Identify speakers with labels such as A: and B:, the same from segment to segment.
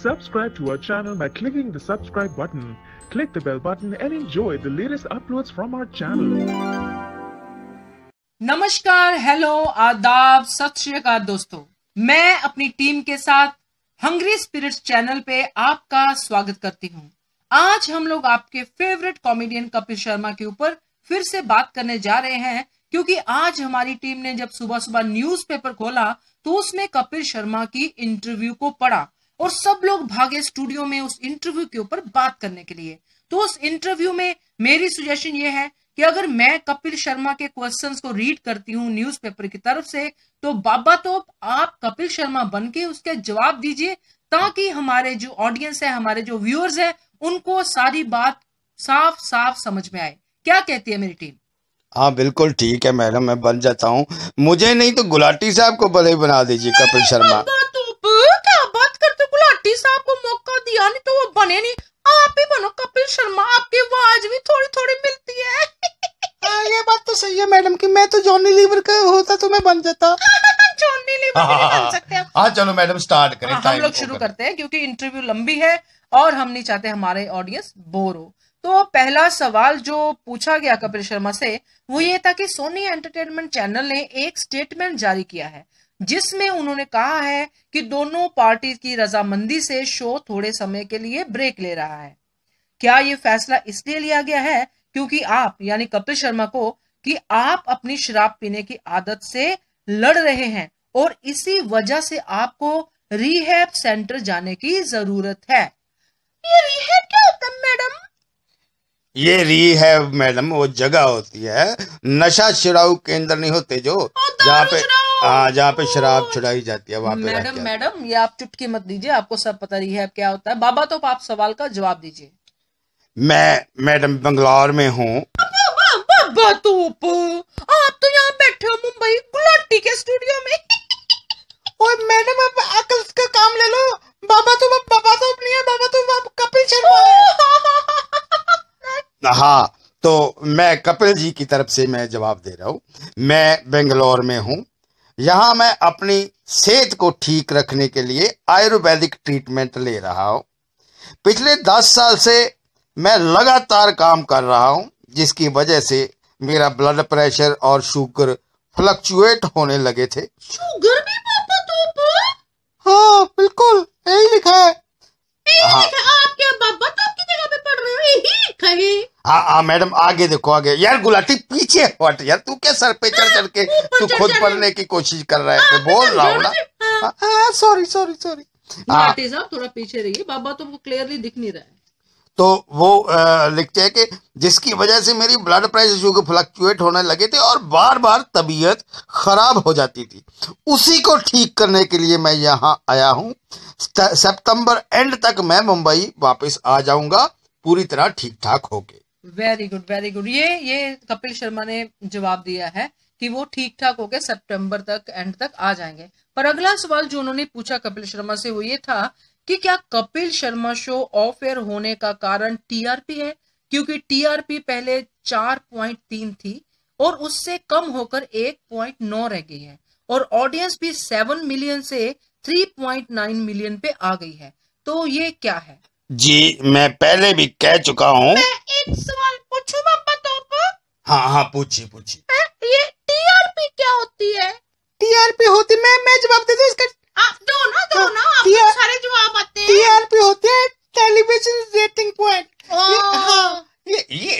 A: Subscribe to our channel by clicking the subscribe button. Click the bell button and enjoy the latest uploads from our channel. नमस्कार hello आदाब सत श्रीकाल दोस्तों मैं अपनी team के साथ हंग्री स्पिरिट्स चैनल पे आपका स्वागत करती हूँ आज हम लोग आपके फेवरेट कॉमेडियन कपिल शर्मा के ऊपर फिर से बात करने जा रहे हैं क्योंकि आज हमारी टीम ने जब सुबह सुबह न्यूज़पेपर खोला तो उसमें कपिल शर्मा की इंटरव्यू को पढ़ा और सब लोग भागे स्टूडियो में उस इंटरव्यू के ऊपर बात करने के लिए तो उस इंटरव्यू में मेरी सुजेशन ये है कि अगर मैं कपिल शर्मा के क्वेश्चंस को रीड करती हूँ न्यूज़पेपर की तरफ से तो बाबा तो आप कपिल शर्मा बन के उसके जवाब दीजिए ताकि हमारे जो ऑडियंस है हमारे जो व्यूअर्स है उनको सारी बात साफ साफ समझ में आए क्या कहती है मेरी टीम
B: हाँ बिल्कुल ठीक है मैडम मैं बन जाता हूँ मुझे नहीं तो गुलाटी साहब को बड़े बना दीजिए कपिल शर्मा
C: बने नहीं आप ही बनो कपिल शर्मा आपकी आवाज भी थोड़ी थोड़ी मिलती है आ, हाँ, ये बात तो सही है मैडम कि मैं तो जॉनी लीवर का होता तो मैं बन जाता जॉनी लीवर भी हाँ, नहीं हाँ, बन
B: सकते हाँ चलो मैडम स्टार्ट करें हम लोग
C: शुरू करते
A: हैं क्योंकि इंटरव्यू लंबी है और हम नहीं चाहते हमारे ऑडियंस बोर हो तो पहला सवाल जो पूछा गया कपिल शर्मा से वो ये था कि सोनी एंटरटेनमेंट चैनल ने एक स्टेटमेंट जारी किया है जिसमें उन्होंने कहा है कि दोनों पार्टी की रजामंदी से शो थोड़े समय के लिए ब्रेक ले रहा है क्या ये फैसला इसलिए लिया गया है क्योंकि आप यानी कपिल शर्मा को कि आप अपनी शराब पीने की आदत से लड़ रहे हैं और इसी वजह से आपको रिहैब सेंटर जाने की जरूरत है ये रिहैब क्या होता है मैडम
B: ये रिहैब मैडम वो जगह होती है नशा छिड़ाऊ केंद्र नहीं होते जो जहाँ पे जहाँ पे शराब छुड़ाई जाती है वहाँ पे मैडम
A: मैडम ये आप चुटकी मत दीजिए आपको सब पता नहीं है क्या होता है बाबा तो आप सवाल का जवाब दीजिए
B: मैं मैडम बंगलौर में हूँ
C: बाबा तो आप तो यहाँ बैठे हो मुंबई गुलाटी के स्टूडियो में और मैडम आप अकल का काम ले लो बाबा तो बाबा तो अपनी है बाबा तो आप कपिल शर्मा
B: हाँ तो मैं कपिल जी की तरफ से मैं जवाब दे रहा हूँ मैं बेंगलोर में हूँ यहां मैं अपनी सेहत को ठीक रखने के लिए आयुर्वेदिक ट्रीटमेंट ले रहा हूं पिछले दस साल से मैं लगातार काम कर रहा हूं जिसकी वजह से मेरा ब्लड प्रेशर और शुगर फ्लक्चुएट होने लगे थे
C: शुगर भी
B: हाँ मैडम आगे देखो आगे यार गुलाटी पीछे हट यार तू क्या सर पे हाँ, चढ़ चढ़ के तू खुद पढ़ने की कोशिश कर रहा है हाँ, बोल रहा हूँ
C: ना सॉरी सॉरी सॉरी
A: थोड़ा पीछे रहिए बाबा तुमको क्लियरली दिख नहीं रहा है
B: तो वो आ, लिखते हैं कि जिसकी वजह से मेरी ब्लड प्रेशर जो कि फ्लक्चुएट होने लगे थे और बार बार तबीयत खराब हो जाती थी उसी को ठीक करने के लिए मैं यहाँ आया हूँ सितंबर एंड तक मैं मुंबई वापस आ जाऊंगा पूरी तरह ठीक ठाक होके
A: वेरी गुड वेरी गुड ये ये कपिल शर्मा ने जवाब दिया है कि वो ठीक ठाक होके सितंबर तक एंड तक आ जाएंगे पर अगला सवाल जो उन्होंने पूछा कपिल शर्मा से वो ये था कि क्या Kapil Sharma show off air होने का कारण टीआरपी है क्योंकि टीआरपी पहले चार पॉइंट तीन थी और उससे कम होकर एक पॉइंट नौ रह गई है और ऑडियंस भी सेवन मिलियन से थ्री पॉइंट नाइन मिलियन पे आ गई है
C: तो ये क्या है
B: जी मैं पहले भी कह चुका हूँ
C: एक सवाल पूछू पापा तो
B: हाँ हाँ पूछिए पूछिए
C: हाँ, ये टीआरपी क्या होती है टीआरपी होती मैं मैं जवाब दे दूं इसका आप दो ना दो हाँ, ना आप सारे जवाब आते हैं टीआरपी होती है टेलीविजन रेटिंग पॉइंट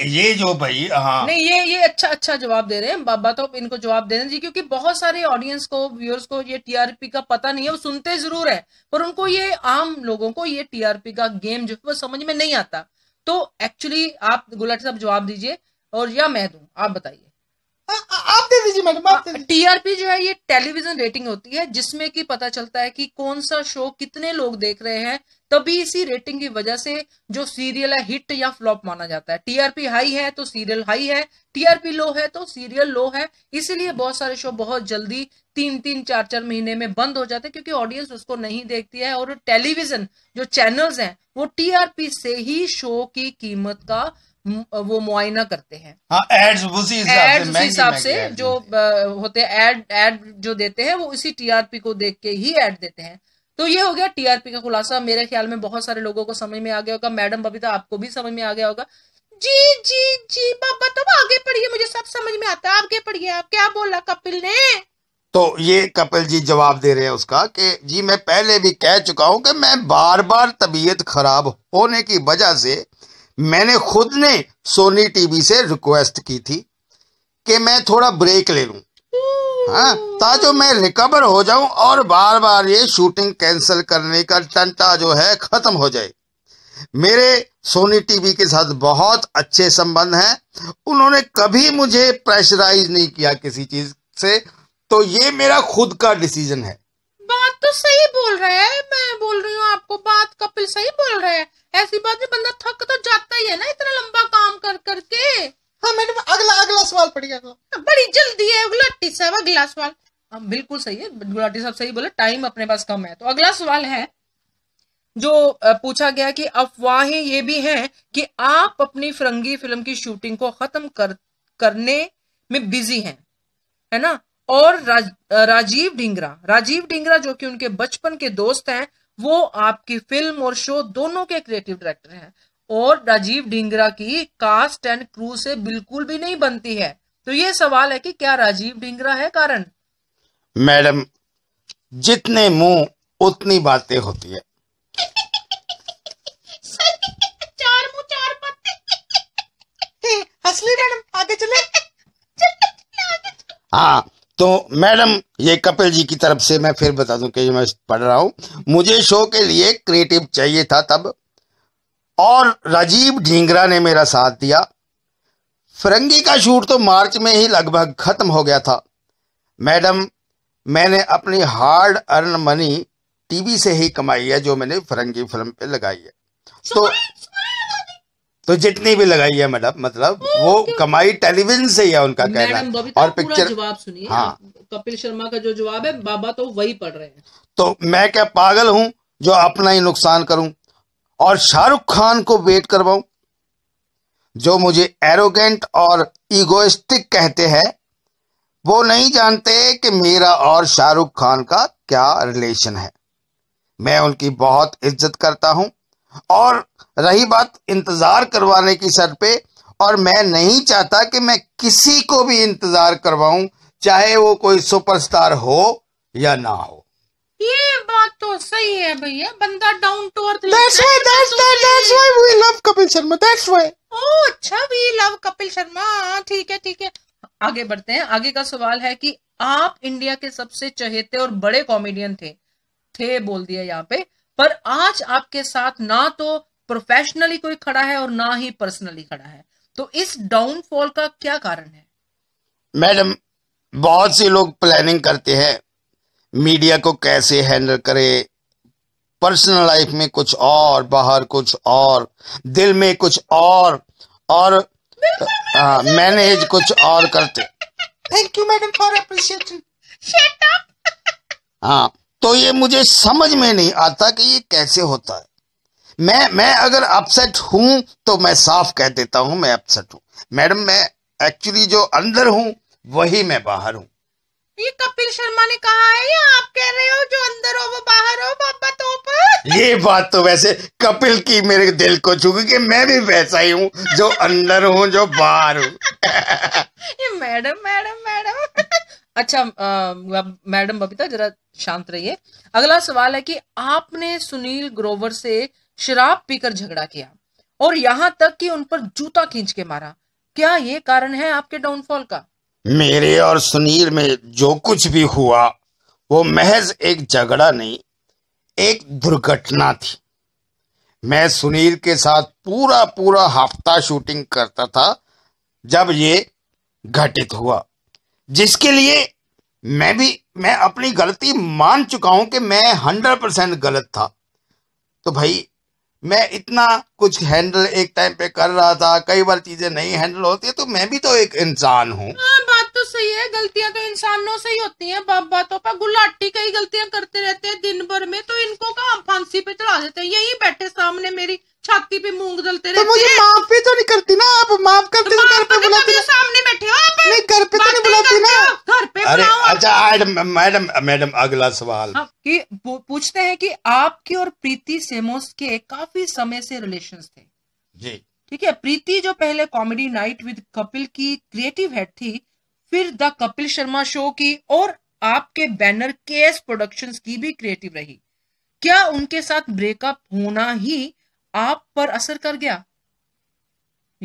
B: ये जो भाई हाँ नहीं
C: ये ये अच्छा अच्छा जवाब दे रहे हैं बाबा तो इनको जवाब दे हैं जी क्योंकि बहुत
A: सारे ऑडियंस को व्यूअर्स को ये टीआरपी का पता नहीं है वो सुनते जरूर है पर उनको ये आम लोगों को ये टीआरपी का गेम जो वो समझ में नहीं आता तो एक्चुअली आप गुलाटी साहब जवाब दीजिए और या मैं दू आप बताइए आप दे दीजिए मैडम आप हाँ, टीआरपी जो है ये टेलीविजन रेटिंग होती है जिसमें कि पता चलता है कि कौन सा शो कितने लोग देख रहे हैं तभी इसी रेटिंग की वजह से जो सीरियल है हिट या फ्लॉप माना जाता है टीआरपी हाई है तो सीरियल हाई है टीआरपी लो है तो सीरियल लो है इसीलिए बहुत सारे शो बहुत जल्दी तीन तीन चार चार महीने में बंद हो जाते हैं क्योंकि ऑडियंस उसको नहीं देखती है और टेलीविजन जो चैनल्स हैं वो टीआरपी से ही शो की कीमत का वो मुआयना करते हैं हाँ, एड्स उसी हिसाब से, जो होते हैं एड एड जो देते हैं वो उसी टीआरपी को देख के ही एड देते हैं तो ये हो गया टीआरपी का खुलासा मेरे ख्याल में बहुत सारे लोगों को समझ में आ गया होगा मैडम बबीता आपको भी समझ में आ गया होगा जी जी
C: जी बाबा तो आगे पढ़िए मुझे सब समझ में आता है आगे पढ़िए आप क्या बोला कपिल ने
B: तो ये कपिल जी जवाब दे रहे हैं उसका कि जी मैं पहले भी कह चुका हूं कि मैं बार बार तबीयत खराब होने की वजह से मैंने खुद ने सोनी टीवी से रिक्वेस्ट की थी कि मैं थोड़ा ब्रेक ले लू हाँ ताजो मैं रिकवर हो जाऊं और बार बार ये शूटिंग कैंसिल करने का टंटा जो है खत्म हो जाए मेरे सोनी टीवी के साथ बहुत अच्छे संबंध हैं उन्होंने कभी मुझे प्रेशराइज नहीं किया किसी चीज से तो ये मेरा खुद का डिसीजन है
C: बात तो सही बोल रहे है मैं बोल रही हूँ आपको बात कपिल सही बोल रहे है ऐसी बात नहीं बंदा थक तो जाता ही है ना इतना लंबा काम कर करके हाँ मैडम अगला अगला सवाल पड़ी अगला हाँ, बड़ी जल्दी है गुलाटी साहब अगला सवाल
A: हाँ बिल्कुल सही है गुलाटी साहब सही बोले टाइम अपने पास कम है तो अगला सवाल है जो पूछा गया कि अफवाहें ये भी हैं कि आप अपनी फिरंगी फिल्म की शूटिंग को खत्म कर करने में बिजी हैं है ना और राज, राजीव डिंगरा राजीव डिंगरा जो कि उनके बचपन के दोस्त हैं वो आपकी फिल्म और शो दोनों के क्रिएटिव डायरेक्टर हैं और राजीव डिंगरा की कास्ट एंड क्रू से बिल्कुल भी नहीं बनती है तो ये सवाल है कि क्या राजीव डिंगरा है कारण
B: मैडम जितने मुंह उतनी बातें होती है
C: चार मुंह चार असली मैडम आगे चले
B: हाँ तो मैडम ये कपिल जी की तरफ से मैं फिर बता दूं कि मैं पढ़ रहा हूं मुझे शो के लिए क्रिएटिव चाहिए था तब और राजीव ढींगरा ने मेरा साथ दिया फिरंगी का शूट तो मार्च में ही लगभग खत्म हो गया था मैडम मैंने अपनी हार्ड अर्न मनी टीवी से ही कमाई है जो मैंने फिरंगी फिल्म पे लगाई है तो तो जितनी भी लगाई है मैडम मतलब वो कमाई टेलीविजन से ही है उनका कहना तो और पिक्चर जवाब
A: सुनिए हाँ कपिल शर्मा का जो जवाब है बाबा तो वही पढ़ रहे हैं
B: तो मैं क्या पागल हूं जो अपना ही नुकसान करूं और शाहरुख खान को वेट करवाऊं जो मुझे एरोगेंट और इगोइस्टिक कहते हैं वो नहीं जानते कि मेरा और शाहरुख खान का क्या रिलेशन है मैं उनकी बहुत इज्जत करता हूं और रही बात इंतजार करवाने की सर पे और मैं नहीं चाहता कि मैं किसी को भी इंतजार करवाऊं चाहे वो कोई सुपरस्टार हो या ना हो
C: ये बात तो सही है भैया बंदा down to earth that's why that's that's why we love Kapil Sharma that's why ओ अच्छा वी
A: लव कपिल शर्मा ठीक है ठीक है आगे बढ़ते हैं आगे का सवाल है कि आप इंडिया के सबसे चहेते और बड़े कॉमेडियन थे थे बोल दिया यहाँ पे पर आज आपके साथ ना तो प्रोफेशनली कोई खड़ा है और ना ही पर्सनली खड़ा है तो इस डाउनफॉल का क्या कारण है
B: मैडम बहुत से लोग प्लानिंग करते हैं मीडिया को कैसे हैंडल करे पर्सनल लाइफ में कुछ और बाहर कुछ और दिल में कुछ और और मैनेज हाँ, कुछ और करते
C: thank you madam for appreciation
B: हाँ तो ये मुझे समझ में नहीं आता कि ये कैसे होता है मैं मैं अगर अपसेट हूं तो मैं साफ कह देता हूं मैं अपसेट हूं मैडम मैं एक्चुअली जो अंदर हूं वही मैं बाहर हूं
C: ये कपिल शर्मा ने कहा है या आप कह रहे हो जो अंदर हो वो बाहर हो बाबा तो
B: ये बात तो वैसे कपिल की मेरे दिल को छू क्योंकि मैं भी वैसा ही हूँ जो अंदर हूँ जो बाहर हूँ
A: मैडम मैडम मैडम अच्छा मैडम बबीता जरा शांत रहिए अगला सवाल है कि आपने सुनील ग्रोवर से शराब पीकर झगड़ा किया और यहाँ तक कि उन पर जूता खींच के मारा क्या ये कारण है आपके डाउनफॉल का
B: मेरे और सुनील में जो कुछ भी हुआ वो महज एक झगड़ा नहीं एक दुर्घटना थी मैं सुनील के साथ पूरा पूरा हफ्ता शूटिंग करता था जब ये घटित हुआ जिसके लिए मैं भी मैं अपनी गलती मान चुका हूं कि मैं हंड्रेड परसेंट गलत था तो भाई मैं इतना कुछ हैंडल एक टाइम पे कर रहा था कई बार चीजें नहीं हैंडल होती है तो मैं भी तो एक इंसान हूँ
C: हाँ, बात तो सही है गलतियाँ तो इंसानों से ही होती हैं बाप बातों पर गुलाटी कई गलतियाँ करते रहते हैं दिन भर में तो इनको कहा फांसी पे चढ़ा देते हैं यही बैठे सामने मेरी छाती पे मूंग दलते तो रहते तो मुझे माफ भी तो नहीं करती ना आप माफ करते तो तो सामने बैठे हो
A: अरे
B: अच्छा मैडम मैडम मैडम अगला सवाल हाँ,
A: कि पूछते हैं कि आपके और प्रीति सेमोस के काफी समय से रिलेशन थे जी ठीक है प्रीति जो पहले कॉमेडी नाइट विद कपिल की क्रिएटिव हेड थी फिर द कपिल शर्मा शो की और आपके बैनर के एस प्रोडक्शन की भी क्रिएटिव रही क्या उनके साथ ब्रेकअप होना ही आप पर असर कर गया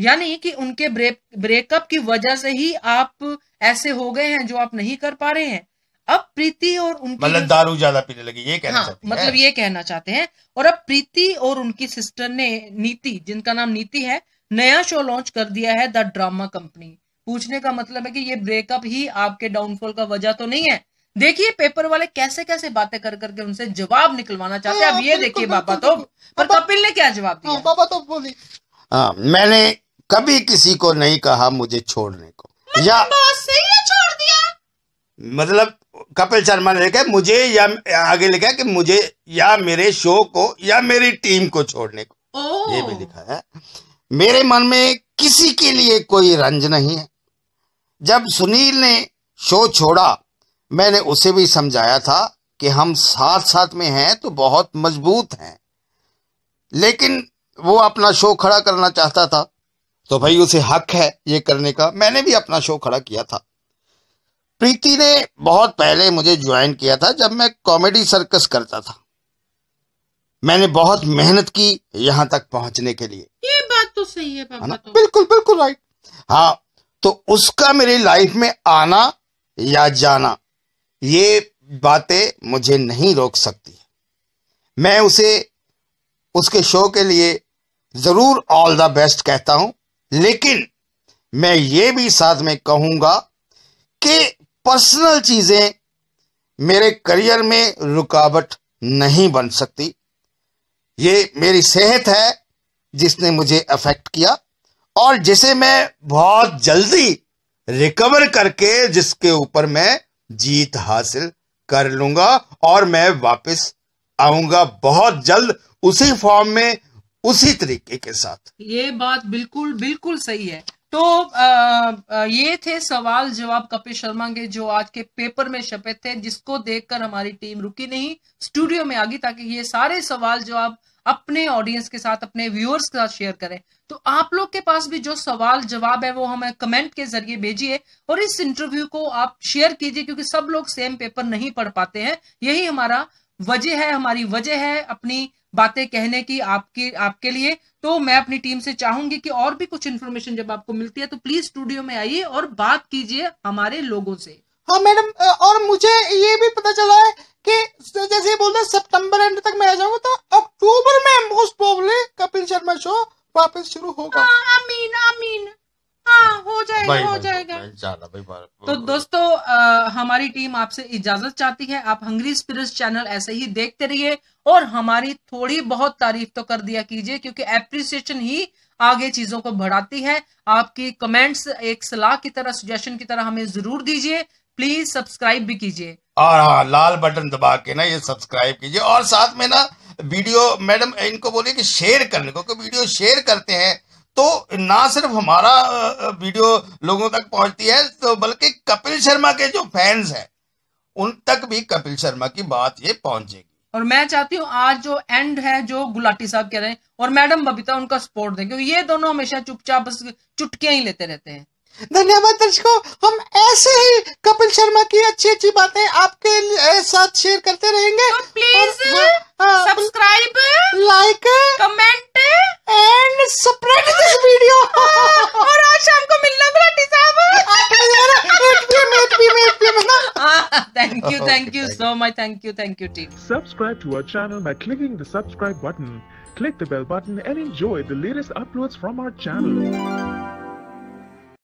A: यानी कि उनके ब्रेक ब्रेकअप की वजह से ही आप ऐसे हो गए हैं जो आप नहीं कर पा रहे हैं अब प्रीति और उनकी मतलब
B: दारू ज्यादा पीने लगी ये कहना हाँ,
A: मतलब ये कहना चाहते हैं और अब प्रीति और उनकी सिस्टर ने नीति जिनका नाम नीति है नया शो लॉन्च कर दिया है द ड्रामा कंपनी पूछने का मतलब है कि ये ब्रेकअप ही आपके डाउनफॉल का वजह तो नहीं है देखिए पेपर वाले कैसे कैसे बातें कर करके उनसे जवाब निकलवाना चाहते हैं अब ये हाँ, देखिए बाबा तो पर कपिल ने क्या जवाब हाँ, दिया बाबा तो बोली
B: हाँ, मैंने कभी किसी को नहीं कहा मुझे छोड़ने को या
C: छोड़ दिया
B: मतलब कपिल शर्मा ने लिखा मुझे या आगे लिखा कि मुझे या मेरे शो को या मेरी टीम को छोड़ने
C: को ये भी
B: लिखा है मेरे मन में किसी के लिए कोई रंज नहीं है जब सुनील ने शो छोड़ा मैंने उसे भी समझाया था कि हम साथ साथ में हैं तो बहुत मजबूत हैं लेकिन वो अपना शो खड़ा करना चाहता था तो भाई उसे हक है ये करने का मैंने भी अपना शो खड़ा किया था प्रीति ने बहुत पहले मुझे ज्वाइन किया था जब मैं कॉमेडी सर्कस करता था मैंने बहुत मेहनत की यहां तक पहुंचने के लिए
C: ये बात तो सही है पापा तो।
B: बिल्कुल बिल्कुल राइट हाँ तो उसका मेरी लाइफ में आना या जाना ये बातें मुझे नहीं रोक सकती मैं उसे उसके शो के लिए ज़रूर ऑल द बेस्ट कहता हूं लेकिन मैं ये भी साथ में कहूंगा कि पर्सनल चीज़ें मेरे करियर में रुकावट नहीं बन सकती ये मेरी सेहत है जिसने मुझे अफेक्ट किया और जिसे मैं बहुत जल्दी रिकवर करके जिसके ऊपर मैं जीत हासिल कर लूंगा और मैं वापस आऊंगा बहुत जल्द उसी फॉर्म में उसी तरीके के साथ
A: ये बात बिल्कुल बिल्कुल सही है तो आ, ये थे सवाल जवाब कपिल शर्मा के जो आज के पेपर में छपे थे जिसको देखकर हमारी टीम रुकी नहीं स्टूडियो में आ गई ताकि ये सारे सवाल जवाब अपने ऑडियंस के साथ अपने व्यूअर्स के साथ शेयर करें तो आप लोग के पास भी जो सवाल जवाब है वो हमें कमेंट के जरिए भेजिए और इस इंटरव्यू को आप शेयर कीजिए क्योंकि सब लोग सेम पेपर नहीं पढ़ पाते हैं यही हमारा वजह है हमारी वजह है अपनी बातें कहने की आपके आपके लिए तो मैं अपनी टीम से चाहूंगी कि और भी कुछ इन्फॉर्मेशन जब आपको मिलती है तो प्लीज स्टूडियो में आइए और बात कीजिए हमारे लोगों से
C: हाँ मैडम और मुझे ये भी पता चला है कि जैसे बोलते रहे सितंबर एंड तक मैं आ जाऊंगा तो अक्टूबर में most probably Kapil Sharma show वापस शुरू होगा आमीन हाँ, आमीन हो जाएगा हो
B: जाएगा तो
A: दोस्तों हमारी टीम आपसे इजाजत चाहती है आप हंगरी स्पिरिट्स चैनल ऐसे ही देखते रहिए और हमारी थोड़ी बहुत तारीफ तो कर दिया कीजिए क्योंकि एप्रिसिएशन ही आगे चीजों को बढ़ाती है आपकी कमेंट्स एक सलाह की तरह सुजेशन की तरह हमें जरूर दीजिए प्लीज सब्सक्राइब भी कीजिए
B: और हाँ लाल बटन दबा के ना ये सब्सक्राइब कीजिए और साथ में ना वीडियो मैडम इनको बोलिए कि शेयर करने को वीडियो शेयर करते हैं तो ना सिर्फ हमारा वीडियो लोगों तक पहुंचती है तो बल्कि कपिल शर्मा के जो फैंस हैं उन तक भी कपिल शर्मा की बात ये पहुंचेगी
A: और मैं चाहती हूँ आज जो एंड है जो गुलाटी साहब कह रहे हैं और मैडम बबीता उनका सपोर्ट दें क्योंकि ये दोनों हमेशा चुपचाप बस चुटकियां ही लेते
C: रहते हैं धन्यवाद दर्शकों हम ऐसे ही कपिल शर्मा की अच्छी अच्छी बातें आपके साथ शेयर करते रहेंगे तो please subscribe like comment and spread this video और आज शाम को मिलना गुलाटी साहब thank you thank you so
A: much thank you thank you team subscribe to our channel by clicking the subscribe button Click the bell button and enjoy the latest uploads from our channel.